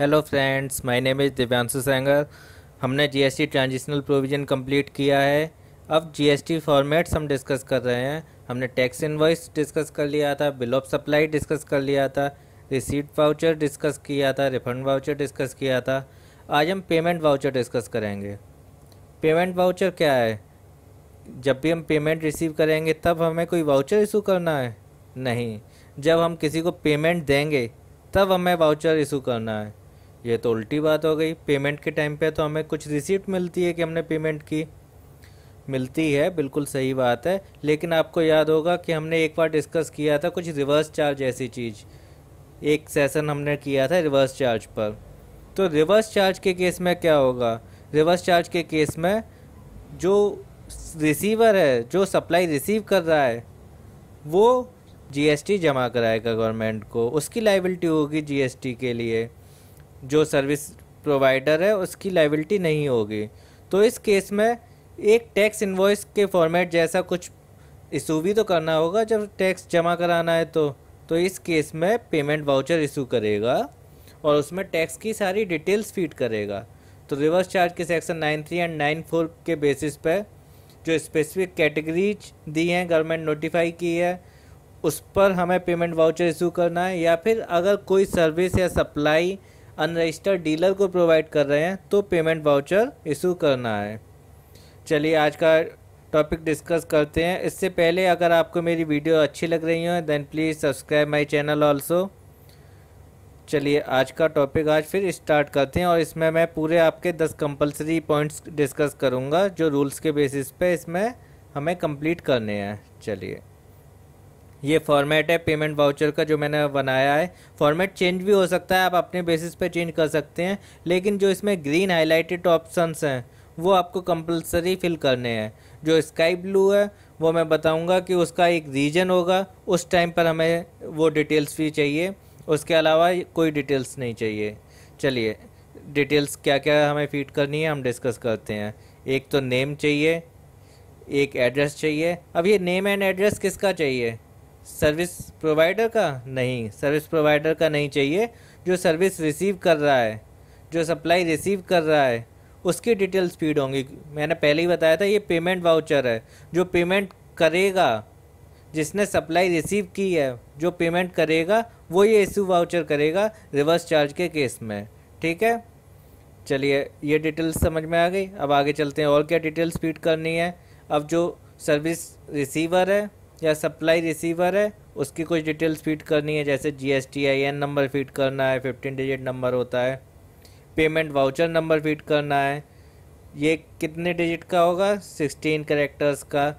hello friends my name is Divyanshu Sengar हमने GST transitional provision complete किया है अब जीएसटी फॉर्मेट्स हम डिस्कस कर रहे हैं हमने टैक्स इनवॉइस डिस्कस कर लिया था बिल ऑफ सप्लाई डिस्कस कर लिया था रिसीट वाउचर डिस्कस किया था रिफंड वाउचर डिस्कस किया था आज हम पेमेंट वाउचर डिस्कस करेंगे पेमेंट वाउचर क्या है जब भी हम पेमेंट रिसीव करेंगे तब हमें कोई वाउचर इशू करना है नहीं जब हम किसी को पेमेंट देंगे तब हमें वाउचर इशू करना है ये तो उल्टी बात हो गई पेमेंट के टाइम पे तो हमें कुछ रिसिप्ट मिलती है कि हमने पेमेंट की मिलती है बिल्कुल सही बात है लेकिन आपको याद होगा कि हमने एक बार डिस्कस किया था कुछ रिवर्स चार्ज ऐसी चीज़ एक सेशन हमने किया था रिवर्स चार्ज पर तो रिवर्स चार्ज के केस में क्या होगा रिवर्स चार्ज के केस में जो रिसीवर है जो सप्लाई रिसीव कर रहा है वो जीएसटी जमा कराएगा गवर्नमेंट को उसकी लाइबिलिटी होगी जीएसटी के लिए जो सर्विस प्रोवाइडर है उसकी लाइबिलिटी नहीं होगी तो इस केस में एक टैक्स इन्वॉइस के फॉर्मेट जैसा कुछ इशू भी तो करना होगा जब टैक्स जमा कराना है तो तो इस केस में पेमेंट वाउचर इशू करेगा और उसमें टैक्स की सारी डिटेल्स फीड करेगा तो रिवर्स चार्ज के section nine three and nine four के बेसिस पर जो स्पेसिफिक कैटेगरीज दी हैं गवर्नमेंट नोटिफाई की है उस पर हमें पेमेंट वाउचर इशू करना है या फिर अगर कोई सर्विस या सप्लाई अनरजिस्टर्ड डीलर को प्रोवाइड कर रहे हैं तो पेमेंट वाउचर इशू करना है चलिए आज का टॉपिक डिस्कस करते हैं इससे पहले अगर आपको मेरी वीडियो अच्छी लग रही हो then please subscribe my channel also चलिए आज का टॉपिक आज फिर स्टार्ट करते हैं और इसमें मैं पूरे आपके दस कंपलसरी पॉइंट्स डिस्कस करूँगा जो रूल्स के बेसिस पे इसमें हमें कंप्लीट करने हैं चलिए ये फॉर्मेट है पेमेंट वाउचर का जो मैंने बनाया है फॉर्मेट चेंज भी हो सकता है आप अपने बेसिस पे चेंज कर सकते हैं लेकिन जो इसमें ग्रीन हाईलाइटेड ऑप्शंस हैं वो आपको कंपलसरी फिल करने हैं जो स्काई ब्लू है वो मैं बताऊंगा कि उसका एक रीजन होगा उस टाइम पर हमें वो डिटेल्स भी चाहिए उसके अलावा कोई डिटेल्स नहीं चाहिए चलिए डिटेल्स क्या क्या हमें फीड करनी है हम डिस्कस करते हैं एक तो नेम चाहिए एक एड्रेस चाहिए अब ये नेम एंड एड्रेस किसका चाहिए सर्विस प्रोवाइडर का नहीं सर्विस प्रोवाइडर का नहीं चाहिए जो सर्विस रिसीव कर रहा है जो सप्लाई रिसीव कर रहा है उसकी डिटेल्स फीड होंगी मैंने पहले ही बताया था ये पेमेंट वाउचर है जो पेमेंट करेगा जिसने सप्लाई रिसीव की है जो पेमेंट करेगा वो ये इशू वाउचर करेगा रिवर्स चार्ज के केस में ठीक है चलिए ये डिटेल्स समझ में आ गई अब आगे चलते हैं और क्या डिटेल्स फीड करनी है अब जो सर्विस रिसीवर है या सप्लाई रिसीवर है उसकी कुछ डिटेल्स फीड करनी है जैसे G S T I N number feed करना है फिफ्टीन डिजिट नंबर होता है पेमेंट वाउचर नंबर फीड करना है ये कितने डिजिट का होगा सिक्सटीन करेक्टर्स का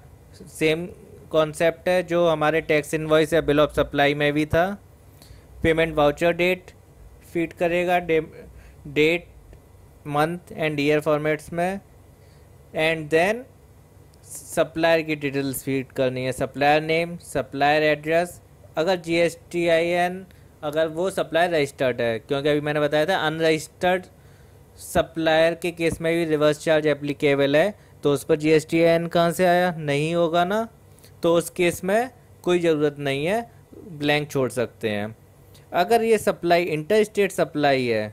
सेम कॉन्सेप्ट है जो हमारे टैक्स इन्वॉइस या बिल ऑफ सप्लाई में भी था पेमेंट वाउचर डेट फीड करेगा date month and year formats में एंड देन सप्लायर की डिटेल्स फीड करनी है सप्लायर नेम सप्लायर एड्रेस अगर G S T I N अगर वो सप्लायर रजिस्टर्ड है क्योंकि अभी मैंने बताया था अनरजिस्टर्ड सप्लायर के केस में भी रिवर्स चार्ज एप्लीकेबल है तो उस पर G S T I N कहाँ से आया नहीं होगा ना तो उस केस में कोई ज़रूरत नहीं है ब्लैंक छोड़ सकते हैं अगर ये सप्लाई इंटर स्टेट सप्लाई है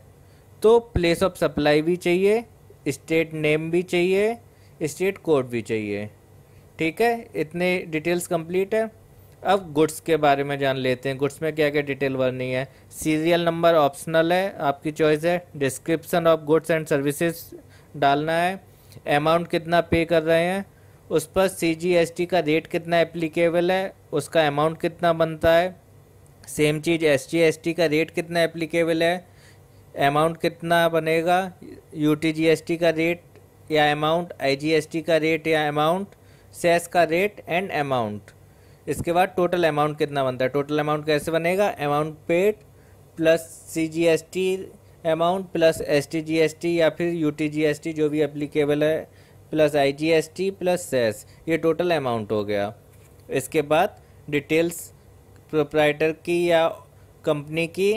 तो प्लेस ऑफ सप्लाई भी चाहिए स्टेट नेम भी चाहिए स्टेट कोड भी चाहिए ठीक है इतने डिटेल्स कंप्लीट है अब गुड्स के बारे में जान लेते हैं गुड्स में क्या क्या डिटेल भरनी है सीरियल नंबर ऑप्शनल है आपकी चॉइस है description of goods and services डालना है अमाउंट कितना पे कर रहे हैं उस पर सी जी एस टी का रेट कितना एप्लीकेबल है उसका अमाउंट कितना बनता है सेम चीज़ एस जी एस टी का रेट कितना एप्लीकेबल है अमाउंट कितना बनेगा U T G S T का रेट या अमाउंट आईजीएसटी का रेट या अमाउंट सेस का रेट एंड अमाउंट इसके बाद टोटल अमाउंट कितना बनता है टोटल अमाउंट कैसे बनेगा amount paid plus C G S T amount plus S T G S T या फिर U T G S T जो भी अप्लीकेबल है plus I G S T plus cess ये टोटल अमाउंट हो गया इसके बाद डिटेल्स प्रोप्राइटर की या कंपनी की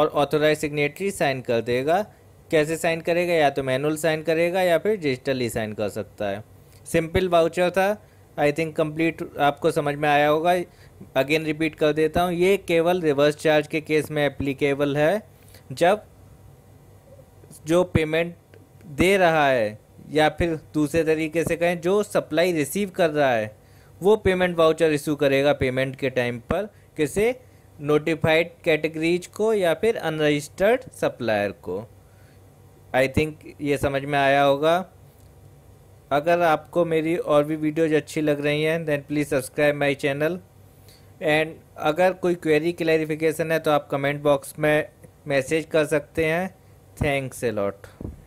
और ऑथोराइज सिग्नेटरी साइन कर देगा कैसे साइन करेगा या तो मैनुअल साइन करेगा या फिर डिजिटली साइन कर सकता है सिंपल वाउचर था आई थिंक कंप्लीट आपको समझ में आया होगा अगेन रिपीट कर देता हूँ ये केवल रिवर्स चार्ज के केस में एप्लीकेबल है जब जो पेमेंट दे रहा है या फिर दूसरे तरीके से कहें जो सप्लाई रिसीव कर रहा है वो पेमेंट वाउचर इशू करेगा पेमेंट के टाइम पर किसे नोटिफाइड कैटेगरीज को या फिर अनरजिस्टर्ड सप्लायर को आई थिंक ये समझ में आया होगा अगर आपको मेरी और भी वीडियोज अच्छी लग रही हैं then please subscribe my channel and अगर कोई क्वेरी क्लैरिफिकेशन है तो आप कमेंट बॉक्स में मैसेज कर सकते हैं थैंक्स ए लॉट